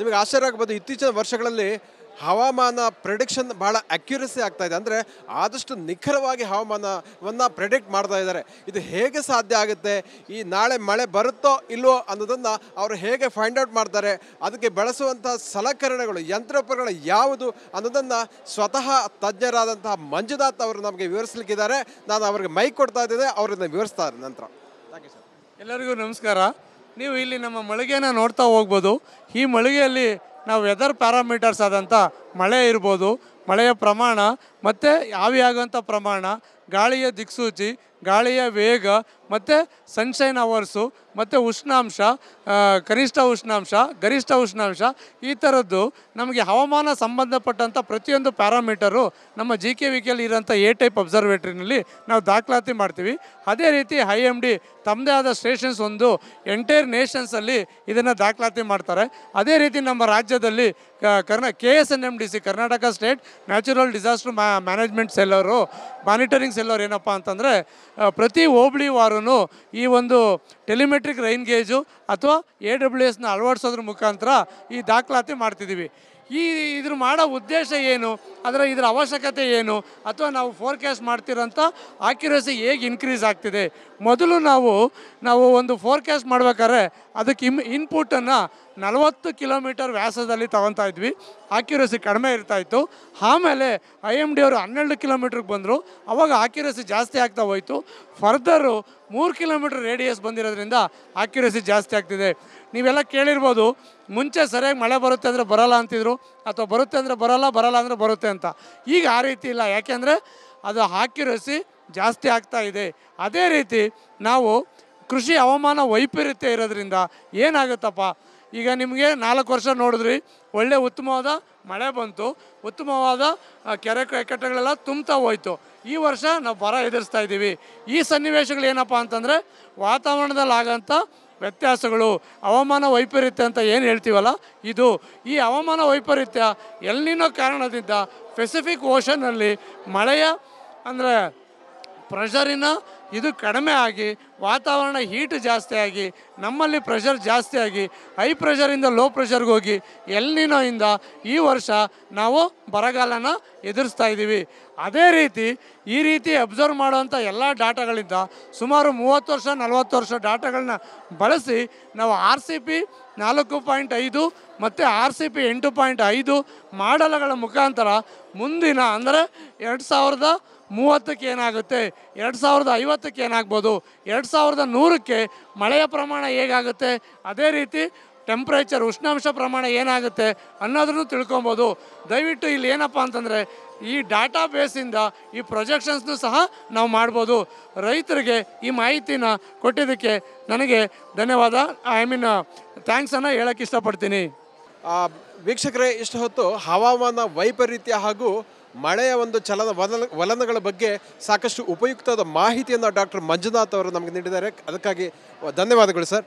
ನಿಮಗೆ ಆಶ್ಚರ್ಯ ಆಗ್ಬೋದು ಇತ್ತೀಚಿನ ವರ್ಷಗಳಲ್ಲಿ ಹವಾಮಾನ ಪ್ರೆಡಿಕ್ಷನ್ ಭಾಳ ಅಕ್ಯುರಸಿ ಆಗ್ತಾ ಇದೆ ಅಂದರೆ ಆದಷ್ಟು ನಿಖರವಾಗಿ ಹವಾಮಾನವನ್ನು ಪ್ರೆಡಿಕ್ಟ್ ಮಾಡ್ತಾ ಇದ್ದಾರೆ ಇದು ಹೇಗೆ ಸಾಧ್ಯ ಆಗುತ್ತೆ ಈ ನಾಳೆ ಮಳೆ ಬರುತ್ತೋ ಇಲ್ಲವೋ ಅನ್ನೋದನ್ನು ಅವರು ಹೇಗೆ ಫೈಂಡ್ ಔಟ್ ಮಾಡ್ತಾರೆ ಅದಕ್ಕೆ ಬಳಸುವಂಥ ಸಲಕರಣೆಗಳು ಯಂತ್ರೋಪಕರಣ ಯಾವುದು ಅನ್ನೋದನ್ನು ಸ್ವತಃ ತಜ್ಞರಾದಂತಹ ಮಂಜುನಾಥ್ ಅವರು ನಮಗೆ ವಿವರಿಸಲಿಕ್ಕಿದ್ದಾರೆ ನಾನು ಅವರಿಗೆ ಮೈಕ್ ಕೊಡ್ತಾ ಇದ್ದೇನೆ ಅವರನ್ನು ವಿವರಿಸ್ತಾರೆ ನಂತರ ಯು ಸರ್ ಎಲ್ಲರಿಗೂ ನಮಸ್ಕಾರ ನೀವು ಇಲ್ಲಿ ನಮ್ಮ ಮಳಿಗೆನ ನೋಡ್ತಾ ಹೋಗ್ಬೋದು ಈ ಮಳಿಗೆಯಲ್ಲಿ ನಾವು ವೆದರ್ ಪ್ಯಾರಾಮೀಟರ್ಸ್ ಆದಂಥ ಮಳೆ ಇರ್ಬೋದು ಮಳೆಯ ಪ್ರಮಾಣ ಮತ್ತು ಆವಿಯಾಗುವಂಥ ಪ್ರಮಾಣ ಗಾಳಿಯ ದಿಕ್ಸೂಚಿ ಗಾಳಿಯ ವೇಗ ಮತ್ತು ಸನ್ಶೈನ್ ಅವರ್ಸು ಮತ್ತು ಉಷ್ಣಾಂಶ ಕನಿಷ್ಠ ಉಷ್ಣಾಂಶ ಗರಿಷ್ಠ ಉಷ್ಣಾಂಶ ಈ ಥರದ್ದು ನಮಗೆ ಹವಾಮಾನ ಸಂಬಂಧಪಟ್ಟಂಥ ಪ್ರತಿಯೊಂದು ಪ್ಯಾರಾಮೀಟರು ನಮ್ಮ ಜಿ ಕೆ ವಿ ಕೆಯಲ್ಲಿ ಇರೋಂಥ ಎ ಟೈಪ್ ಅಬ್ಸರ್ವೇಟ್ರಿನಲ್ಲಿ ನಾವು ದಾಖಲಾತಿ ಮಾಡ್ತೀವಿ ಅದೇ ರೀತಿ ಐ ಎಮ್ ಡಿ ತಮ್ಮದೇ ಆದ ಸ್ಟೇಷನ್ಸ್ ಒಂದು ಎಂಟೈರ್ ನೇಷನ್ಸಲ್ಲಿ ಇದನ್ನು ದಾಖಲಾತಿ ಮಾಡ್ತಾರೆ ಅದೇ ರೀತಿ ನಮ್ಮ ರಾಜ್ಯದಲ್ಲಿ ಕರ್ನಾ K S N M D C Karnataka state natural disaster ಮ್ಯಾ ಮ್ಯಾನೇಜ್ಮೆಂಟ್ ಸೆಲ್ ಅವರು ಮಾನಿಟರಿಂಗ್ ಸೆಲ್ ಅವರು ಏನಪ್ಪ ಅಂತಂದರೆ ಪ್ರತಿ ಹೋಬಳಿ ವಾರೂ ಈ ಒಂದು ಟೆಲಿಮೆಟ್ರಿಕ್ ರೈನ್ ಗೇಜು ಅಥವಾ ಎ ಡಬ್ಲ್ಯೂ ಎಸ್ನ ಅಳವಡಿಸೋದ್ರ ಮುಖಾಂತರ ಈ ದಾಖಲಾತಿ ಮಾಡ್ತಿದ್ದೀವಿ ಈ ಇದ್ರ ಮಾಡೋ ಉದ್ದೇಶ ಏನು ಅದರ ಇದರ ಅವಶ್ಯಕತೆ ಏನು ಅಥವಾ ನಾವು ಫೋರ್ಕ್ಯಾಸ್ಟ್ ಮಾಡ್ತಿರೋಂಥ ಆಕ್ಯುರಸಿ ಹೇಗೆ ಇನ್ಕ್ರೀಸ್ ಆಗ್ತಿದೆ ಮೊದಲು ನಾವು ನಾವು ಒಂದು ಫೋರ್ಕ್ಯಾಸ್ಟ್ ಮಾಡ್ಬೇಕಾದ್ರೆ ಅದಕ್ಕೆ ಇಮ್ ಇನ್ಪುಟನ್ನು ನಲವತ್ತು ಕಿಲೋಮೀಟರ್ ವ್ಯಾಸದಲ್ಲಿ ತೊಗೊತಾ ಇದ್ವಿ ಆಕ್ಯುರಸಿ ಕಡಿಮೆ ಇರ್ತಾಯಿತ್ತು ಆಮೇಲೆ ಐ ಎಮ್ ಡಿ ಅವರು ಹನ್ನೆರಡು ಕಿಲೋಮೀಟ್ರಿಗೆ ಬಂದರು ಅವಾಗ ಆಕ್ಯುರೇಸಿ ಜಾಸ್ತಿ ಆಗ್ತಾ ಹೋಯಿತು ಫರ್ದರು ಮೂರು ಕಿಲೋಮೀಟ್ರ್ ರೇಡಿಯಸ್ ಬಂದಿರೋದ್ರಿಂದ ಆಕ್ಯುರೇಸಿ ಜಾಸ್ತಿ ಆಗ್ತಿದೆ ನೀವೆಲ್ಲ ಕೇಳಿರ್ಬೋದು ಮುಂಚೆ ಸರಿಯಾಗಿ ಮಳೆ ಬರುತ್ತೆ ಅಂದರೆ ಬರೋಲ್ಲ ಅಂತಿದ್ರು ಅಥವಾ ಬರುತ್ತೆ ಅಂದರೆ ಬರೋಲ್ಲ ಬರೋಲ್ಲ ಅಂದರೆ ಬರುತ್ತೆ ಅಂತ ಈಗ ಆ ರೀತಿ ಇಲ್ಲ ಯಾಕೆಂದರೆ ಅದು ಹಾಕಿರೋ ಜಾಸ್ತಿ ಆಗ್ತಾ ಇದೆ ಅದೇ ರೀತಿ ನಾವು ಕೃಷಿ ಹವಾಮಾನ ವೈಪರೀತ್ಯ ಇರೋದ್ರಿಂದ ಏನಾಗುತ್ತಪ್ಪ ಈಗ ನಿಮಗೆ ನಾಲ್ಕು ವರ್ಷ ನೋಡಿದ್ರಿ ಒಳ್ಳೆ ಉತ್ತಮವಾದ ಮಳೆ ಬಂತು ಉತ್ತಮವಾದ ಕೆರೆ ಕಟ್ಟೆಗಳೆಲ್ಲ ತುಂಬ್ತಾ ಹೋಯ್ತು ಈ ವರ್ಷ ನಾವು ಬರ ಎದುರಿಸ್ತಾ ಇದ್ದೀವಿ ಈ ಸನ್ನಿವೇಶಗಳು ಏನಪ್ಪ ಅಂತಂದರೆ ವಾತಾವರಣದಲ್ಲಿ ಆಗೋಂಥ ವ್ಯತ್ಯಾಸಗಳು ಹವಾಮಾನ ವೈಪರೀತ್ಯ ಅಂತ ಏನು ಹೇಳ್ತೀವಲ್ಲ ಇದು ಈ ಹವಾಮಾನ ವೈಪರೀತ್ಯ ಎಲ್ಲಿನೋ ಕಾರಣದಿಂದ ಪೆಸಿಫಿಕ್ ಓಷನ್ನಲ್ಲಿ ಮಳೆಯ ಅಂದರೆ ಪ್ರೆಷರಿನ ಇದು ಕಡಿಮೆ ಆಗಿ ವಾತಾವರಣ ಹೀಟ್ ಜಾಸ್ತಿ ಆಗಿ ನಮ್ಮಲ್ಲಿ ಪ್ರೆಷರ್ ಜಾಸ್ತಿ ಆಗಿ ಹೈ ಪ್ರೆಷರಿಂದ ಲೋ ಪ್ರೆಷರ್ಗೆ ಹೋಗಿ ಇಂದ ಈ ವರ್ಷ ನಾವು ಬರಗಾಲನ ಎದುರಿಸ್ತಾ ಇದ್ದೀವಿ ಅದೇ ರೀತಿ ಈ ರೀತಿ ಅಬ್ಸರ್ವ್ ಮಾಡುವಂಥ ಎಲ್ಲ ಡಾಟಾಗಳಿಂದ ಸುಮಾರು ಮೂವತ್ತು ವರ್ಷ ನಲವತ್ತು ವರ್ಷ ಡಾಟಾಗಳನ್ನ ಬಳಸಿ ನಾವು ಆರ್ ಸಿ ಪಿ ನಾಲ್ಕು ಪಾಯಿಂಟ್ ಐದು ಮತ್ತು ಆರ್ ಸಿ ಪಿ ಎಂಟು ಪಾಯಿಂಟ್ ಐದು ಮಾಡಲಗಳ ಮುಖಾಂತರ ಮುಂದಿನ ಅಂದರೆ ಎರಡು ಸಾವಿರದ ಮೂವತ್ತಕ್ಕೆ ಏನಾಗುತ್ತೆ ಎರಡು ಸಾವಿರದ ಐವತ್ತಕ್ಕೆ ಏನಾಗ್ಬೋದು ಎರಡು ಸಾವಿರದ ನೂರಕ್ಕೆ ಮಳೆಯ ಪ್ರಮಾಣ ಹೇಗಾಗುತ್ತೆ ಅದೇ ರೀತಿ ಟೆಂಪ್ರೇಚರ್ ಉಷ್ಣಾಂಶ ಪ್ರಮಾಣ ಏನಾಗುತ್ತೆ ಅನ್ನೋದನ್ನು ತಿಳ್ಕೊಬೋದು ದಯವಿಟ್ಟು ಇಲ್ಲಿ ಏನಪ್ಪ ಅಂತಂದರೆ ಈ ಡಾಟಾ ಬೇಸಿಂದ ಈ ಪ್ರೊಜೆಕ್ಷನ್ಸ್ನು ಸಹ ನಾವು ಮಾಡ್ಬೋದು ರೈತರಿಗೆ ಈ ಮಾಹಿತಿನ ಕೊಟ್ಟಿದ್ದಕ್ಕೆ ನನಗೆ ಧನ್ಯವಾದ ಐ ಮೀನ್ ಥ್ಯಾಂಕ್ಸನ್ನು ಹೇಳೋಕ್ಕೆ ಇಷ್ಟಪಡ್ತೀನಿ ವೀಕ್ಷಕರೇ ಇಷ್ಟು ಹೊತ್ತು ಹವಾಮಾನ ವೈಪರೀತ್ಯ ಹಾಗೂ ಮಳೆಯ ಒಂದು ಚಲನ ವಲನ ವಲನಗಳ ಬಗ್ಗೆ ಸಾಕಷ್ಟು ಉಪಯುಕ್ತವಾದ ಮಾಹಿತಿಯನ್ನು ಡಾಕ್ಟರ್ ಮಂಜುನಾಥ್ ಅವರು ನಮಗೆ ನೀಡಿದ್ದಾರೆ ಅದಕ್ಕಾಗಿ ಧನ್ಯವಾದಗಳು ಸರ್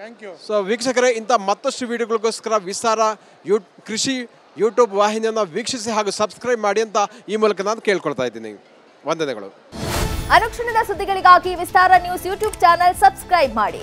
ಥ್ಯಾಂಕ್ ಯು ಸೊ ವೀಕ್ಷಕರೇ ಇಂಥ ಮತ್ತಷ್ಟು ವಿಡಿಯೋಗಳಿಗೋಸ್ಕರ ವಿಸ್ತಾರ ಯೂ ಕೃಷಿ ಯೂಟ್ಯೂಬ್ ವಾಹಿನಿಯನ್ನು ವೀಕ್ಷಿಸಿ ಹಾಗೂ ಸಬ್ಸ್ಕ್ರೈಬ್ ಮಾಡಿ ಅಂತ ಈ ಮೂಲಕ ನಾನು ಕೇಳ್ಕೊಳ್ತಾ ಇದ್ದೀನಿ ವಂದನೆಗಳು ಅನುಕ್ಷಣದ ಸುದ್ದಿಗಳಿಗಾಗಿ Vistara news YouTube channel subscribe ಮಾಡಿ